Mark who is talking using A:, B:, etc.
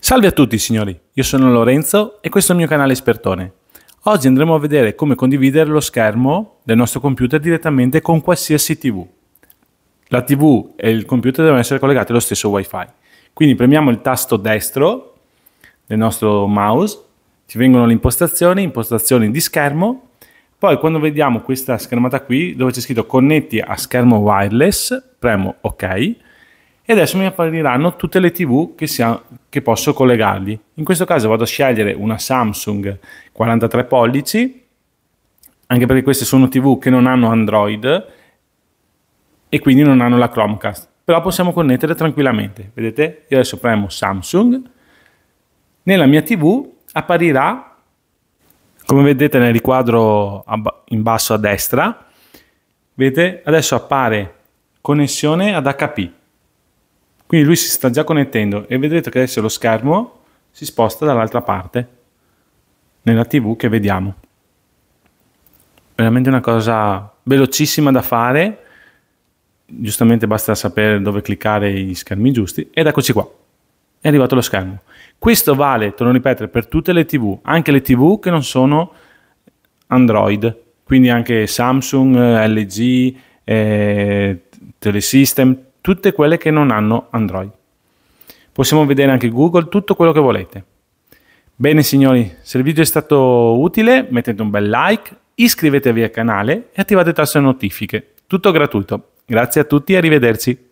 A: Salve a tutti signori, io sono Lorenzo e questo è il mio canale Espertone. Oggi andremo a vedere come condividere lo schermo del nostro computer direttamente con qualsiasi TV. La TV e il computer devono essere collegati allo stesso wifi. Quindi premiamo il tasto destro del nostro mouse, ci vengono le impostazioni, impostazioni di schermo poi quando vediamo questa schermata qui dove c'è scritto connetti a schermo wireless, premo ok e adesso mi appariranno tutte le tv che, sia, che posso collegargli. In questo caso vado a scegliere una Samsung 43 pollici, anche perché queste sono tv che non hanno Android e quindi non hanno la Chromecast. Però possiamo connettere tranquillamente. Vedete? Io adesso premo Samsung. Nella mia tv apparirà come vedete nel riquadro in basso a destra, vedete adesso appare connessione ad HP. Quindi lui si sta già connettendo e vedrete che adesso lo schermo si sposta dall'altra parte, nella TV che vediamo. Veramente una cosa velocissima da fare. Giustamente basta sapere dove cliccare gli schermi giusti ed eccoci qua è arrivato lo schermo. Questo vale, torno a ripetere, per tutte le TV, anche le TV che non sono Android, quindi anche Samsung, LG, eh, eh Telesystem, tutte quelle che non hanno Android. Possiamo vedere anche Google, tutto quello che volete. Bene signori, se il video è stato utile mettete un bel like, iscrivetevi al canale e attivate il tasto notifiche. Tutto gratuito. Grazie a tutti e arrivederci.